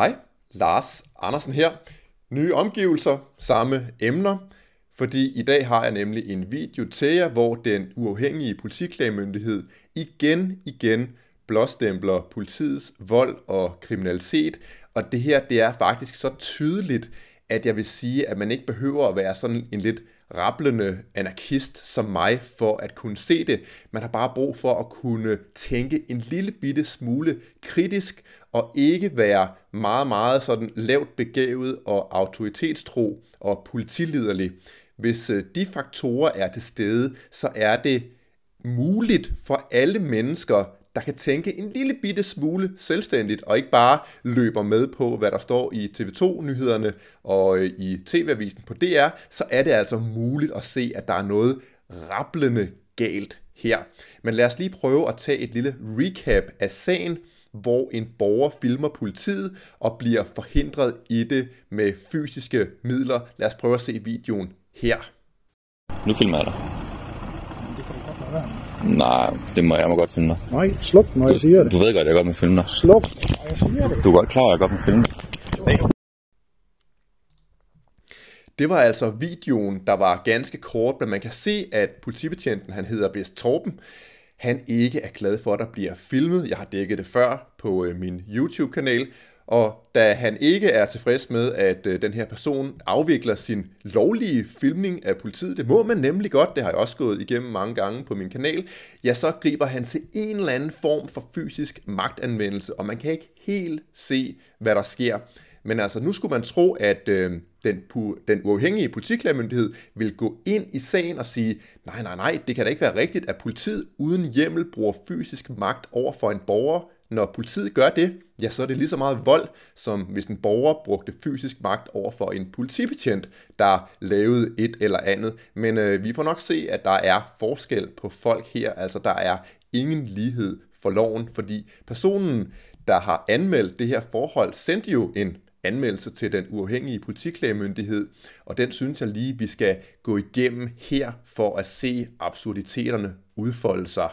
Hej, Lars Andersen her. Nye omgivelser, samme emner, fordi i dag har jeg nemlig en video til jer, hvor den uafhængige politiklagemyndighed igen, igen blåstempler politiets vold og kriminalitet. Og det her, det er faktisk så tydeligt, at jeg vil sige, at man ikke behøver at være sådan en lidt rablende anarkist som mig for at kunne se det. Man har bare brug for at kunne tænke en lille bitte smule kritisk og ikke være meget, meget sådan lavt begavet og autoritetstro og politiliderlig. Hvis øh, de faktorer er til stede, så er det muligt for alle mennesker der kan tænke en lille bitte smule selvstændigt, og ikke bare løber med på, hvad der står i TV2-nyhederne og øh, i TV-avisen på DR, så er det altså muligt at se, at der er noget rablende galt her. Men lad os lige prøve at tage et lille recap af sagen, hvor en borger filmer politiet og bliver forhindret i det med fysiske midler. Lad os prøve at se videoen her. Nu filmer jeg dig. Det kan du godt lade være Nej, det må jeg må godt finde dig. Nej, sluk, når du, jeg siger det. Du ved godt, at jeg godt må finde dig. Sluk, når jeg siger det. Du er godt klar, at jeg godt må finde dig. Det var altså videoen, der var ganske kort, men man kan se, at politibetjenten, han hedder Vest Torben, han ikke er glad for, at der bliver filmet. Jeg har dækket det før på øh, min YouTube-kanal, og da han ikke er tilfreds med, at øh, den her person afvikler sin lovlige filmning af politiet, det må man nemlig godt, det har jeg også gået igennem mange gange på min kanal, ja, så griber han til en eller anden form for fysisk magtanvendelse, og man kan ikke helt se, hvad der sker. Men altså, nu skulle man tro, at øh, den, pu- den uafhængige politiklærmyndighed vil gå ind i sagen og sige, nej, nej, nej, det kan da ikke være rigtigt, at politiet uden hjemmel bruger fysisk magt over for en borger, når politiet gør det, ja, så er det lige så meget vold, som hvis en borger brugte fysisk magt over for en politibetjent, der lavede et eller andet. Men øh, vi får nok se, at der er forskel på folk her, altså der er ingen lighed for loven, fordi personen, der har anmeldt det her forhold, sendte jo en anmeldelse til den uafhængige politiklægemyndighed, og den synes jeg lige, vi skal gå igennem her for at se absurditeterne udfolde sig.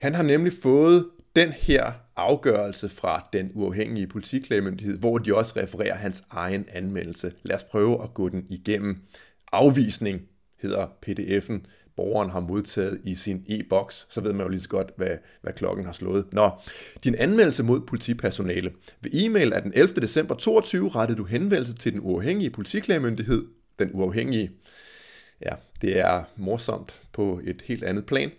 Han har nemlig fået den her afgørelse fra den uafhængige politiklagemyndighed, hvor de også refererer hans egen anmeldelse. Lad os prøve at gå den igennem. Afvisning hedder pdf'en, borgeren har modtaget i sin e-boks, så ved man jo lige så godt, hvad, hvad klokken har slået. Nå, din anmeldelse mod politipersonale. Ved e-mail af den 11. december 22 rettede du henvendelse til den uafhængige politiklagemyndighed, den uafhængige. Ja, det er morsomt på et helt andet plan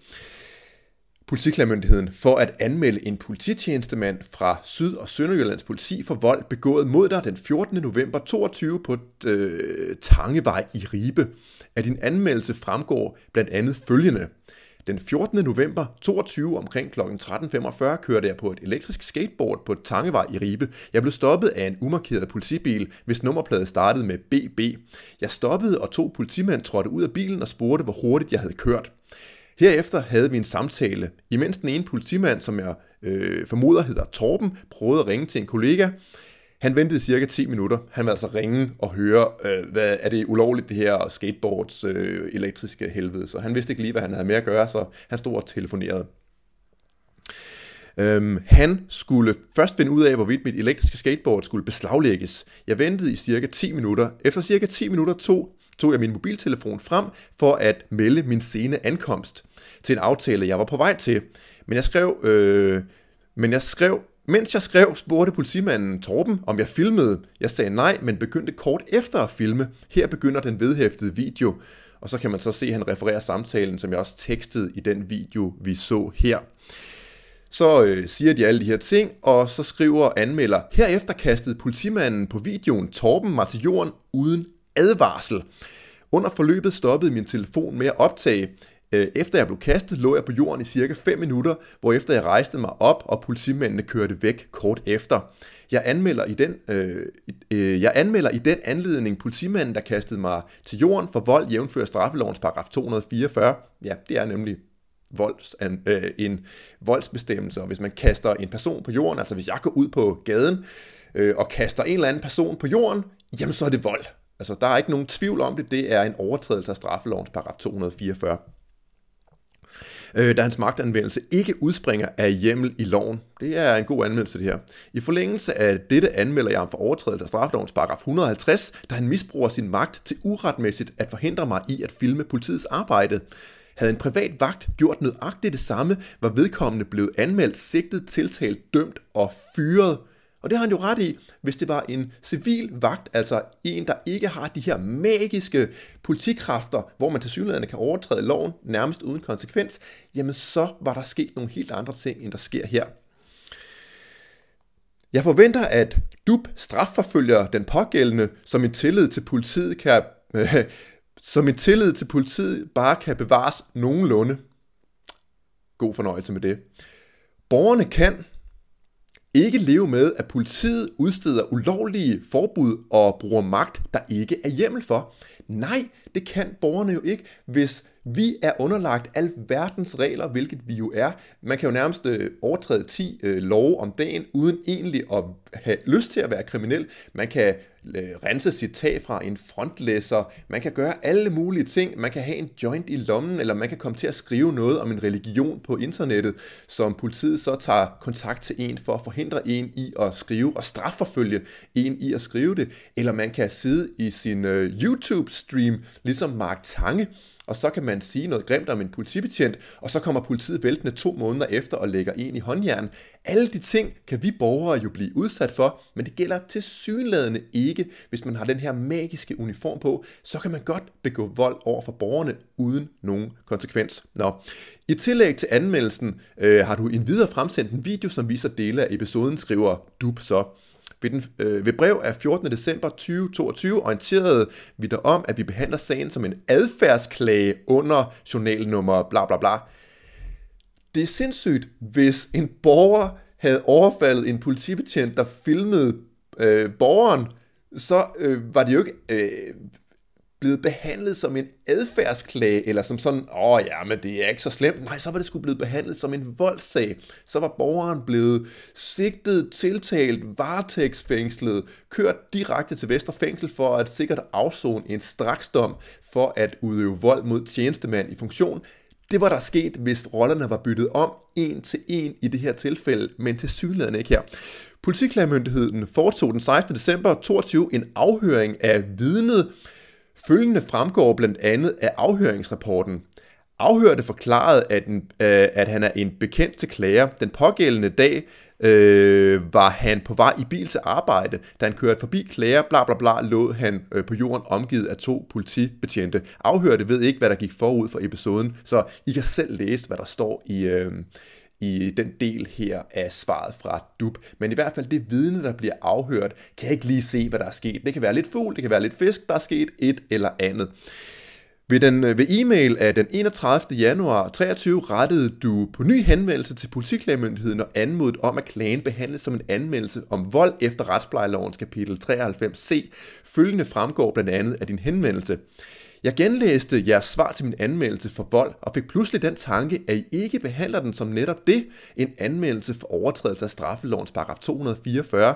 politiklagmyndigheden for at anmelde en polititjenestemand fra Syd- og Sønderjyllands politi for vold begået mod dig den 14. november 22 på øh, Tangevej i Ribe. Af din anmeldelse fremgår blandt andet følgende. Den 14. november 22 omkring kl. 13.45 kørte jeg på et elektrisk skateboard på Tangevej i Ribe. Jeg blev stoppet af en umarkeret politibil, hvis nummerplade startede med BB. Jeg stoppede, og to politimænd trådte ud af bilen og spurgte, hvor hurtigt jeg havde kørt. Herefter havde vi en samtale, imens den ene politimand, som jeg øh, formoder hedder Torben, prøvede at ringe til en kollega. Han ventede cirka 10 minutter. Han ville altså ringe og høre, øh, hvad er det ulovligt det her skateboards øh, elektriske helvede. Så han vidste ikke lige, hvad han havde med at gøre, så han stod og telefonerede. Øhm, han skulle først finde ud af, hvorvidt mit elektriske skateboard skulle beslaglægges. Jeg ventede i cirka 10 minutter. Efter cirka 10 minutter tog tog jeg min mobiltelefon frem for at melde min sene ankomst til en aftale, jeg var på vej til. Men jeg skrev, øh, men jeg skrev mens jeg skrev, spurgte politimanden Torben, om jeg filmede. Jeg sagde nej, men begyndte kort efter at filme. Her begynder den vedhæftede video. Og så kan man så se, at han refererer samtalen, som jeg også tekstede i den video, vi så her. Så øh, siger de alle de her ting, og så skriver anmelder, herefter kastede politimanden på videoen Torben mig til jorden uden advarsel. Under forløbet stoppede min telefon med at optage. Øh, efter jeg blev kastet, lå jeg på jorden i cirka 5 minutter, hvor efter jeg rejste mig op, og politimændene kørte væk kort efter. Jeg anmelder i den, øh, øh, jeg anmelder i den anledning politimanden, der kastede mig til jorden for vold, jævnfører straffelovens paragraf 244. Ja, det er nemlig volds, en, øh, en voldsbestemmelse, og hvis man kaster en person på jorden, altså hvis jeg går ud på gaden øh, og kaster en eller anden person på jorden, jamen så er det vold. Altså, der er ikke nogen tvivl om det. Det er en overtrædelse af straffelovens paragraf 244. Øh, da hans magtanvendelse ikke udspringer af hjemmel i loven. Det er en god anmeldelse, det her. I forlængelse af dette anmelder jeg ham for overtrædelse af straffelovens paragraf 150, da han misbruger sin magt til uretmæssigt at forhindre mig i at filme politiets arbejde. Havde en privat vagt gjort nøjagtigt det samme, var vedkommende blevet anmeldt, sigtet, tiltalt, dømt og fyret – og det har han jo ret i, hvis det var en civil vagt, altså en, der ikke har de her magiske politikræfter, hvor man til synligheden kan overtræde loven nærmest uden konsekvens, jamen så var der sket nogle helt andre ting, end der sker her. Jeg forventer, at DUB strafforfølger den pågældende, som en tillid til politiet kan, øh, som en tillid til politiet bare kan bevares nogenlunde. God fornøjelse med det. Borgerne kan, ikke leve med, at politiet udsteder ulovlige forbud og bruger magt, der ikke er hjemmel for. Nej, det kan borgerne jo ikke, hvis vi er underlagt alverdens regler, hvilket vi jo er. Man kan jo nærmest øh, overtræde 10 øh, love om dagen, uden egentlig at have lyst til at være kriminel. Man kan øh, rense sit tag fra en frontlæser. Man kan gøre alle mulige ting. Man kan have en joint i lommen, eller man kan komme til at skrive noget om en religion på internettet, som politiet så tager kontakt til en for at forhindre en i at skrive og strafforfølge en i at skrive det. Eller man kan sidde i sin øh, YouTube-stream, ligesom Mark Tange, og så kan man sige noget grimt om en politibetjent, og så kommer politiet væltende to måneder efter og lægger en i håndjern. Alle de ting kan vi borgere jo blive udsat for, men det gælder til synlædende ikke, hvis man har den her magiske uniform på, så kan man godt begå vold over for borgerne uden nogen konsekvens. Nå, i tillæg til anmeldelsen øh, har du videre fremsendt en video, som viser dele af episoden, skriver Dub så. Ved, den, øh, ved brev af 14. december 2022 orienterede vi dig om, at vi behandler sagen som en adfærdsklage under journalnummer bla bla bla. Det er sindssygt, hvis en borger havde overfaldet en politibetjent, der filmede øh, borgeren, så øh, var det jo ikke øh, blevet behandlet som en adfærdsklage, eller som sådan, åh oh, ja, men det er ikke så slemt. Nej, så var det skulle blevet behandlet som en voldssag. Så var borgeren blevet sigtet, tiltalt, varetægtsfængslet, kørt direkte til Vesterfængsel for at sikkert afzone en straksdom for at udøve vold mod tjenestemand i funktion. Det var der sket, hvis rollerne var byttet om en til en i det her tilfælde, men til synligheden ikke her. Politiklagmyndigheden foretog den 16. december 22 en afhøring af vidnet, Følgende fremgår blandt andet af afhøringsrapporten. Afhørte forklarede, at, en, øh, at han er en bekendt til klager. Den pågældende dag øh, var han på vej i bil til arbejde. Da han kørte forbi klager, bla bla bla, lå han øh, på jorden omgivet af to politibetjente. Afhørte ved ikke, hvad der gik forud for episoden, så I kan selv læse, hvad der står i, øh, i den del her af svaret fra Dub. Men i hvert fald det vidne, der bliver afhørt, kan jeg ikke lige se, hvad der er sket. Det kan være lidt fugl, det kan være lidt fisk, der er sket et eller andet. Ved, den, øh, ved e-mail af den 31. januar 23 rettede du på ny henvendelse til politiklagemyndigheden og anmodet om, at klagen behandles som en anmeldelse om vold efter retsplejelovens kapitel 93c. Følgende fremgår blandt andet af din henvendelse. Jeg genlæste jeres svar til min anmeldelse for vold og fik pludselig den tanke, at I ikke behandler den som netop det, en anmeldelse for overtrædelse af straffelovens paragraf 244.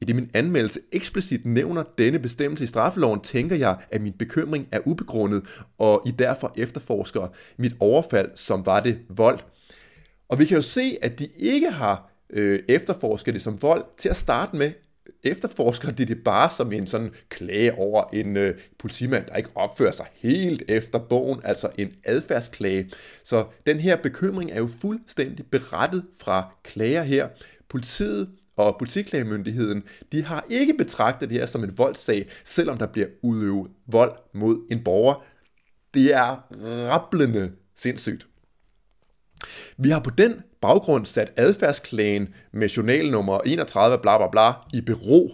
I det min anmeldelse eksplicit nævner denne bestemmelse i straffeloven, tænker jeg, at min bekymring er ubegrundet, og I derfor efterforsker mit overfald, som var det vold. Og vi kan jo se, at de ikke har øh, efterforsket det som vold til at starte med efterforsker de det bare som en sådan klage over en øh, politimand, der ikke opfører sig helt efter bogen, altså en adfærdsklage. Så den her bekymring er jo fuldstændig berettet fra klager her. Politiet og politiklagemyndigheden, de har ikke betragtet det her som en voldssag, selvom der bliver udøvet vold mod en borger. Det er rablende sindssygt. Vi har på den baggrund sat adfærdsklagen med journalnummer 31 bla bla bla i bero.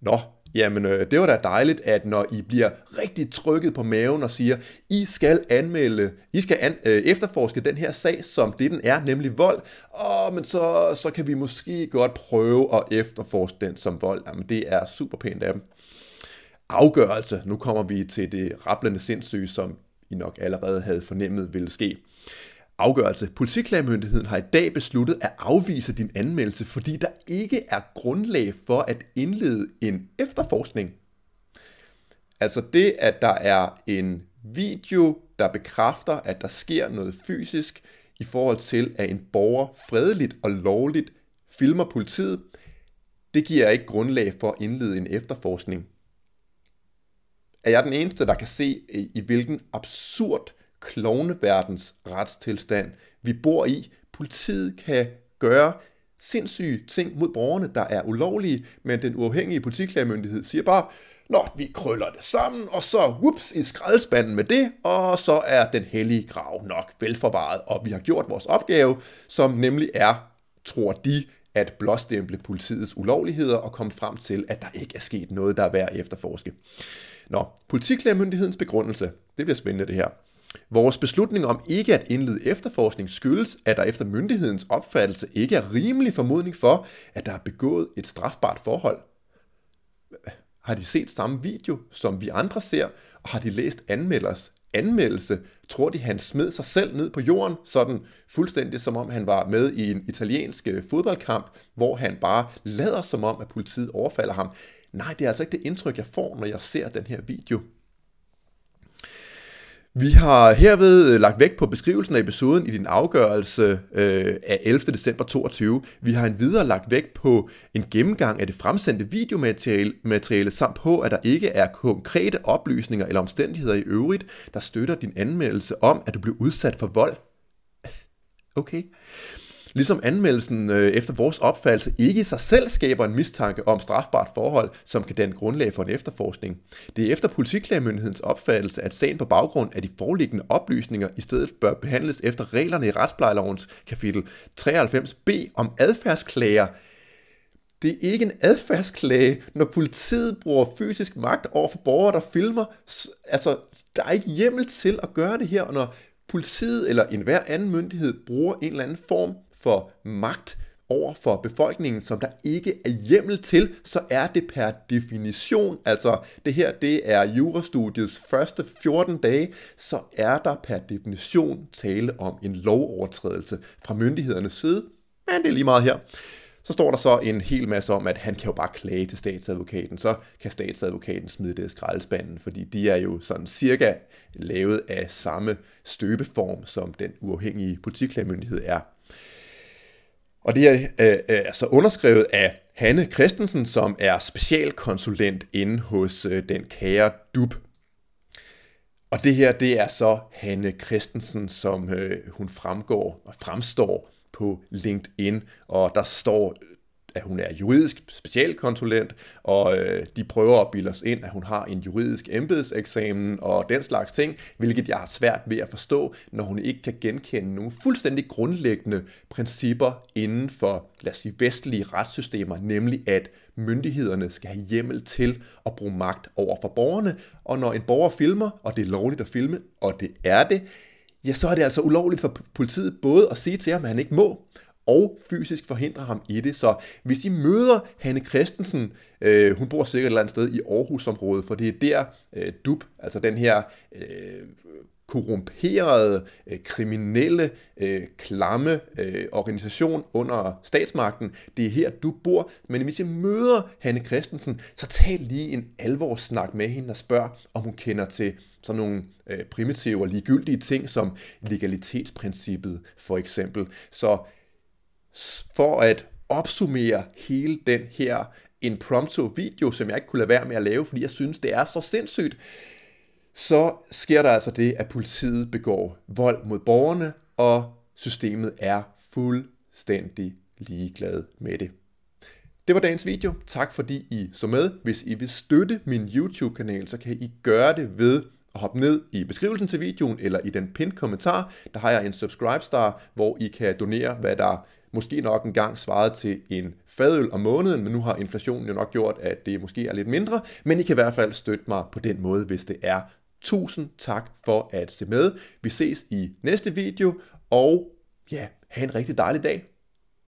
Nå, jamen øh, det var da dejligt, at når I bliver rigtig trykket på maven og siger, I skal anmelde, I skal an, øh, efterforske den her sag, som det den er, nemlig vold, åh, men så, så kan vi måske godt prøve at efterforske den som vold. Jamen det er super pænt af dem. Afgørelse. Nu kommer vi til det rablende sindssyge, som I nok allerede havde fornemmet ville ske afgørelse. Politiklagmyndigheden har i dag besluttet at afvise din anmeldelse, fordi der ikke er grundlag for at indlede en efterforskning. Altså det, at der er en video, der bekræfter, at der sker noget fysisk i forhold til, at en borger fredeligt og lovligt filmer politiet, det giver ikke grundlag for at indlede en efterforskning. Er jeg den eneste, der kan se, i hvilken absurd klovneverdens retstilstand, vi bor i. Politiet kan gøre sindssyge ting mod borgerne, der er ulovlige, men den uafhængige politiklagemyndighed siger bare, Nå, vi krøller det sammen, og så whoops, i skraldespanden med det, og så er den hellige grav nok velforvaret, og vi har gjort vores opgave, som nemlig er, tror de, at blåstemple politiets ulovligheder og komme frem til, at der ikke er sket noget, der er værd at efterforske. Nå, politiklagemyndighedens begrundelse. Det bliver spændende det her. Vores beslutning om ikke at indlede efterforskning skyldes, at der efter myndighedens opfattelse ikke er rimelig formodning for, at der er begået et strafbart forhold. Har de set samme video, som vi andre ser, og har de læst anmelders anmeldelse, tror de, han smed sig selv ned på jorden, sådan fuldstændig som om han var med i en italiensk øh, fodboldkamp, hvor han bare lader som om, at politiet overfalder ham. Nej, det er altså ikke det indtryk, jeg får, når jeg ser den her video. Vi har herved øh, lagt vægt på beskrivelsen af episoden i din afgørelse øh, af 11. december 22. Vi har endvidere lagt vægt på en gennemgang af det fremsendte videomateriale materiale, samt på, at der ikke er konkrete oplysninger eller omstændigheder i øvrigt, der støtter din anmeldelse om, at du blev udsat for vold. Okay. Ligesom anmeldelsen øh, efter vores opfattelse ikke i sig selv skaber en mistanke om strafbart forhold, som kan danne grundlag for en efterforskning. Det er efter politiklagemyndighedens opfattelse, at sagen på baggrund af de foreliggende oplysninger i stedet bør behandles efter reglerne i retsplejelovens kapitel 93b om adfærdsklager, det er ikke en adfærdsklage, når politiet bruger fysisk magt over for borgere, der filmer. Altså, der er ikke hjemmel til at gøre det her, og når politiet eller enhver anden myndighed bruger en eller anden form for magt over for befolkningen, som der ikke er hjemmel til, så er det per definition, altså det her det er jurastudiets første 14 dage, så er der per definition tale om en lovovertrædelse fra myndighedernes side, men det er lige meget her. Så står der så en hel masse om, at han kan jo bare klage til statsadvokaten, så kan statsadvokaten smide det i skraldespanden, fordi de er jo sådan cirka lavet af samme støbeform, som den uafhængige politiklagemyndighed er. Og det er øh, øh, altså underskrevet af Hanne Christensen, som er specialkonsulent inde hos øh, den kære DUB. Og det her, det er så Hanne Christensen, som øh, hun fremgår og fremstår på LinkedIn, og der står at hun er juridisk specialkonsulent, og øh, de prøver at bilde os ind, at hun har en juridisk embedseksamen og den slags ting, hvilket jeg har svært ved at forstå, når hun ikke kan genkende nogle fuldstændig grundlæggende principper inden for, lad os sige, vestlige retssystemer, nemlig at myndighederne skal have hjemmel til at bruge magt over for borgerne, og når en borger filmer, og det er lovligt at filme, og det er det, ja, så er det altså ulovligt for politiet både at sige til ham, at han ikke må, og fysisk forhindre ham i det. Så hvis de møder Hanne Christensen, øh, hun bor sikkert et eller andet sted i Aarhusområdet, for det er der øh, DUB, altså den her øh, korrumperede, øh, kriminelle, øh, klamme øh, organisation under statsmagten. Det er her, du bor. Men hvis I møder Hanne Christensen, så tag lige en alvorssnak med hende og spørg, om hun kender til sådan nogle øh, primitive og ligegyldige ting som legalitetsprincippet for eksempel. Så for at opsummere hele den her impromptu video, som jeg ikke kunne lade være med at lave, fordi jeg synes, det er så sindssygt, så sker der altså det, at politiet begår vold mod borgerne, og systemet er fuldstændig ligeglad med det. Det var dagens video. Tak fordi I så med. Hvis I vil støtte min YouTube-kanal, så kan I gøre det ved hop ned i beskrivelsen til videoen eller i den pinned kommentar. Der har jeg en subscribe star, hvor I kan donere, hvad der måske nok engang svarede til en fadøl om måneden, men nu har inflationen jo nok gjort, at det måske er lidt mindre, men I kan i hvert fald støtte mig på den måde, hvis det er. Tusind tak for at se med. Vi ses i næste video, og ja, have en rigtig dejlig dag.